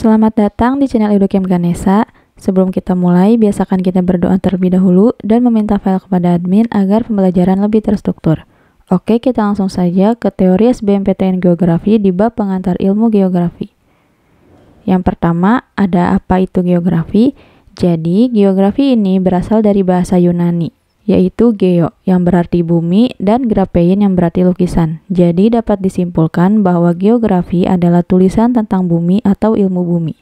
Selamat datang di channel Edukem Ganesa. Sebelum kita mulai, biasakan kita berdoa terlebih dahulu dan meminta file kepada admin agar pembelajaran lebih terstruktur. Oke, kita langsung saja ke teori SBMPTN Geografi di bab pengantar ilmu geografi. Yang pertama, ada apa itu geografi? Jadi, geografi ini berasal dari bahasa Yunani, yaitu geo yang berarti bumi dan graphein yang berarti lukisan. Jadi dapat disimpulkan bahwa geografi adalah tulisan tentang bumi atau ilmu bumi.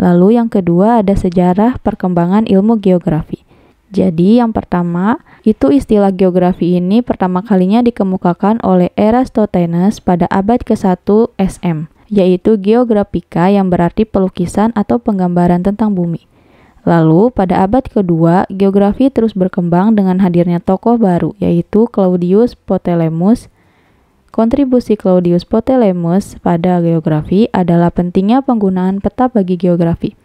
Lalu yang kedua ada sejarah perkembangan ilmu geografi. Jadi yang pertama, itu istilah geografi ini pertama kalinya dikemukakan oleh Eratosthenes pada abad ke-1 SM, yaitu geografika yang berarti pelukisan atau penggambaran tentang bumi. Lalu, pada abad kedua, geografi terus berkembang dengan hadirnya tokoh baru, yaitu Claudius Ptolemus. Kontribusi Claudius Ptolemus pada geografi adalah pentingnya penggunaan peta bagi geografi.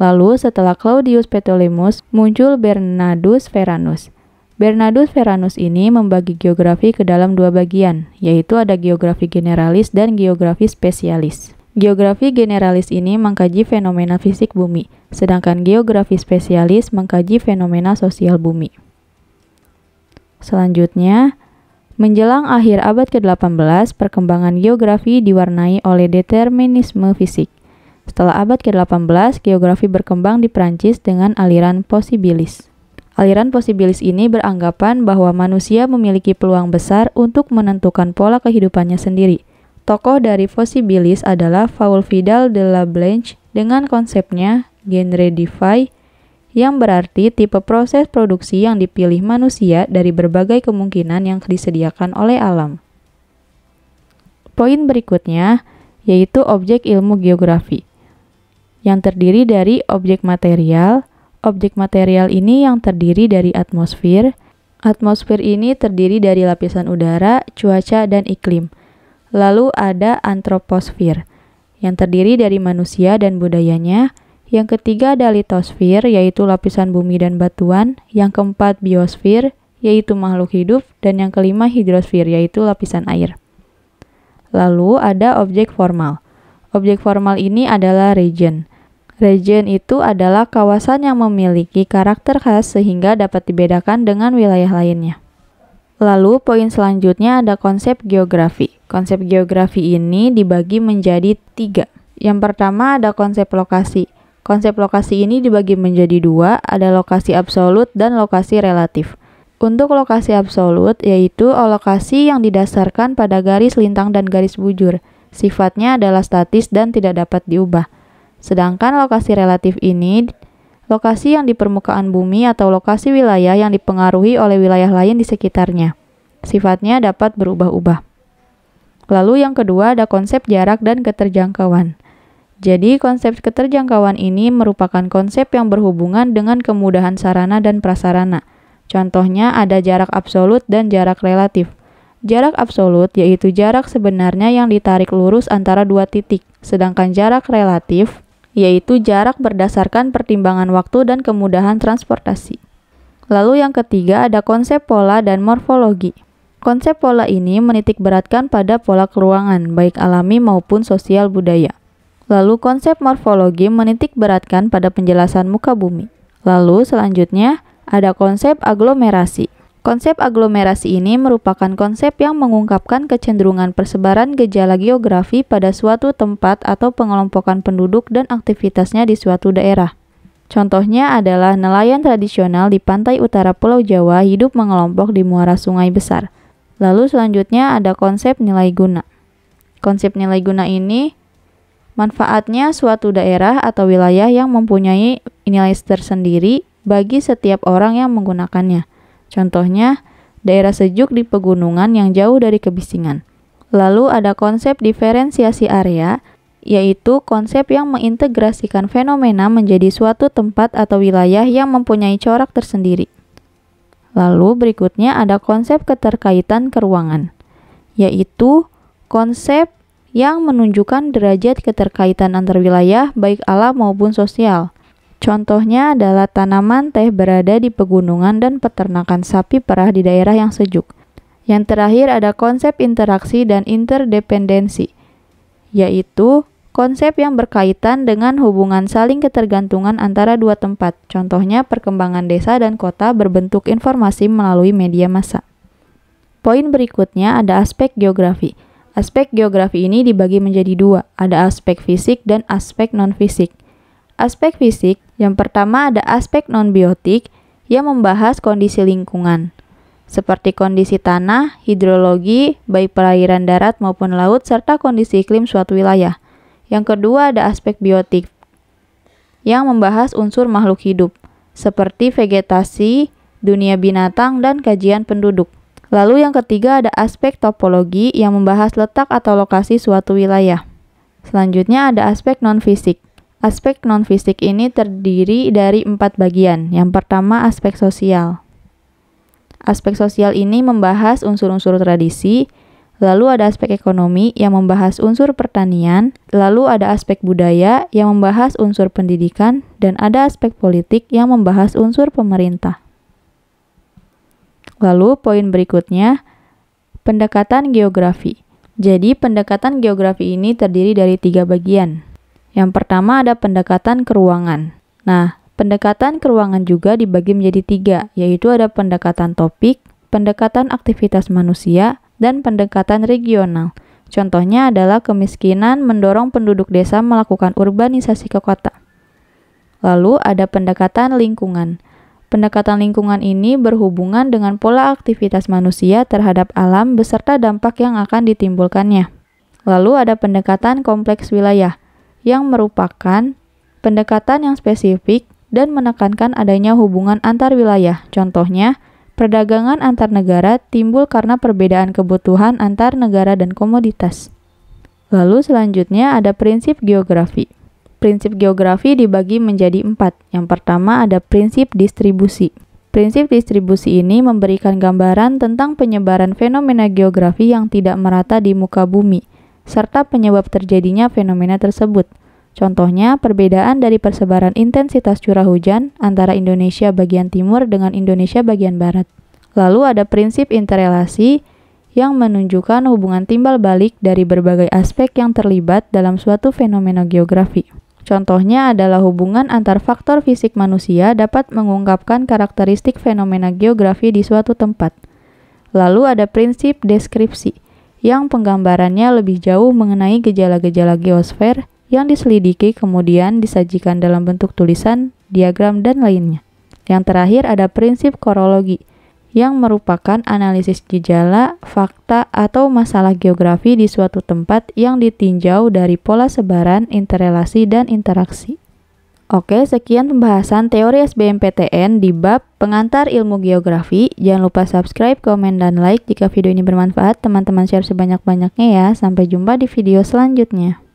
Lalu, setelah Claudius Ptolemus muncul Bernardus Veranus. Bernardus Veranus ini membagi geografi ke dalam dua bagian, yaitu ada geografi generalis dan geografi spesialis. Geografi generalis ini mengkaji fenomena fisik bumi, sedangkan geografi spesialis mengkaji fenomena sosial bumi. Selanjutnya, menjelang akhir abad ke-18, perkembangan geografi diwarnai oleh determinisme fisik. Setelah abad ke-18, geografi berkembang di Prancis dengan aliran posibilis. Aliran posibilis ini beranggapan bahwa manusia memiliki peluang besar untuk menentukan pola kehidupannya sendiri – Tokoh dari Fossibilis adalah Paul Vidal de la Blanche dengan konsepnya genre DeFi yang berarti tipe proses produksi yang dipilih manusia dari berbagai kemungkinan yang disediakan oleh alam. Poin berikutnya yaitu objek ilmu geografi yang terdiri dari objek material. Objek material ini yang terdiri dari atmosfer. Atmosfer ini terdiri dari lapisan udara, cuaca, dan iklim. Lalu ada antroposfer, yang terdiri dari manusia dan budayanya. Yang ketiga ada litosfer yaitu lapisan bumi dan batuan. Yang keempat biosfer, yaitu makhluk hidup. Dan yang kelima hidrosfer, yaitu lapisan air. Lalu ada objek formal. Objek formal ini adalah region. Region itu adalah kawasan yang memiliki karakter khas sehingga dapat dibedakan dengan wilayah lainnya. Lalu poin selanjutnya ada konsep geografi. Konsep geografi ini dibagi menjadi tiga. Yang pertama ada konsep lokasi. Konsep lokasi ini dibagi menjadi dua, ada lokasi absolut dan lokasi relatif. Untuk lokasi absolut, yaitu lokasi yang didasarkan pada garis lintang dan garis bujur. Sifatnya adalah statis dan tidak dapat diubah. Sedangkan lokasi relatif ini lokasi yang di permukaan bumi atau lokasi wilayah yang dipengaruhi oleh wilayah lain di sekitarnya. Sifatnya dapat berubah-ubah. Lalu yang kedua ada konsep jarak dan keterjangkauan. Jadi konsep keterjangkauan ini merupakan konsep yang berhubungan dengan kemudahan sarana dan prasarana. Contohnya ada jarak absolut dan jarak relatif. Jarak absolut yaitu jarak sebenarnya yang ditarik lurus antara dua titik, sedangkan jarak relatif yaitu jarak berdasarkan pertimbangan waktu dan kemudahan transportasi. Lalu yang ketiga ada konsep pola dan morfologi. Konsep pola ini menitik beratkan pada pola keruangan, baik alami maupun sosial budaya. Lalu konsep morfologi menitik beratkan pada penjelasan muka bumi. Lalu selanjutnya ada konsep aglomerasi. Konsep aglomerasi ini merupakan konsep yang mengungkapkan kecenderungan persebaran gejala geografi pada suatu tempat atau pengelompokan penduduk dan aktivitasnya di suatu daerah. Contohnya adalah nelayan tradisional di pantai utara Pulau Jawa hidup mengelompok di muara sungai besar. Lalu selanjutnya ada konsep nilai guna. Konsep nilai guna ini manfaatnya suatu daerah atau wilayah yang mempunyai nilai tersendiri bagi setiap orang yang menggunakannya. Contohnya, daerah sejuk di pegunungan yang jauh dari kebisingan. Lalu ada konsep diferensiasi area, yaitu konsep yang mengintegrasikan fenomena menjadi suatu tempat atau wilayah yang mempunyai corak tersendiri. Lalu berikutnya ada konsep keterkaitan keruangan, yaitu konsep yang menunjukkan derajat keterkaitan antar wilayah baik alam maupun sosial. Contohnya adalah tanaman teh berada di pegunungan dan peternakan sapi perah di daerah yang sejuk. Yang terakhir ada konsep interaksi dan interdependensi, yaitu konsep yang berkaitan dengan hubungan saling ketergantungan antara dua tempat. Contohnya perkembangan desa dan kota berbentuk informasi melalui media massa. Poin berikutnya ada aspek geografi. Aspek geografi ini dibagi menjadi dua, ada aspek fisik dan aspek non-fisik aspek fisik, yang pertama ada aspek nonbiotik yang membahas kondisi lingkungan, seperti kondisi tanah, hidrologi, baik perairan darat maupun laut, serta kondisi iklim suatu wilayah. Yang kedua ada aspek biotik, yang membahas unsur makhluk hidup, seperti vegetasi, dunia binatang, dan kajian penduduk. Lalu yang ketiga ada aspek topologi yang membahas letak atau lokasi suatu wilayah. Selanjutnya ada aspek non-fisik Aspek non-fisik ini terdiri dari empat bagian. Yang pertama, aspek sosial. Aspek sosial ini membahas unsur-unsur tradisi, lalu ada aspek ekonomi yang membahas unsur pertanian, lalu ada aspek budaya yang membahas unsur pendidikan, dan ada aspek politik yang membahas unsur pemerintah. Lalu, poin berikutnya, pendekatan geografi. Jadi, pendekatan geografi ini terdiri dari tiga bagian, yang pertama ada pendekatan keruangan. Nah, pendekatan keruangan juga dibagi menjadi tiga, yaitu ada pendekatan topik, pendekatan aktivitas manusia, dan pendekatan regional. Contohnya adalah kemiskinan mendorong penduduk desa melakukan urbanisasi ke kota. Lalu ada pendekatan lingkungan. Pendekatan lingkungan ini berhubungan dengan pola aktivitas manusia terhadap alam beserta dampak yang akan ditimbulkannya. Lalu ada pendekatan kompleks wilayah yang merupakan pendekatan yang spesifik dan menekankan adanya hubungan antar wilayah. Contohnya, perdagangan antar negara timbul karena perbedaan kebutuhan antar negara dan komoditas. Lalu selanjutnya ada prinsip geografi. Prinsip geografi dibagi menjadi empat. Yang pertama ada prinsip distribusi. Prinsip distribusi ini memberikan gambaran tentang penyebaran fenomena geografi yang tidak merata di muka bumi serta penyebab terjadinya fenomena tersebut. Contohnya, perbedaan dari persebaran intensitas curah hujan antara Indonesia bagian timur dengan Indonesia bagian barat. Lalu ada prinsip interelasi yang menunjukkan hubungan timbal balik dari berbagai aspek yang terlibat dalam suatu fenomena geografi. Contohnya adalah hubungan antar faktor fisik manusia dapat mengungkapkan karakteristik fenomena geografi di suatu tempat. Lalu ada prinsip deskripsi yang penggambarannya lebih jauh mengenai gejala-gejala geosfer yang diselidiki kemudian disajikan dalam bentuk tulisan, diagram, dan lainnya. Yang terakhir ada prinsip korologi, yang merupakan analisis gejala, fakta, atau masalah geografi di suatu tempat yang ditinjau dari pola sebaran, interrelasi, dan interaksi. Oke, sekian pembahasan teori SBMPTN di bab pengantar ilmu geografi. Jangan lupa subscribe, komen, dan like jika video ini bermanfaat. Teman-teman share sebanyak-banyaknya ya. Sampai jumpa di video selanjutnya.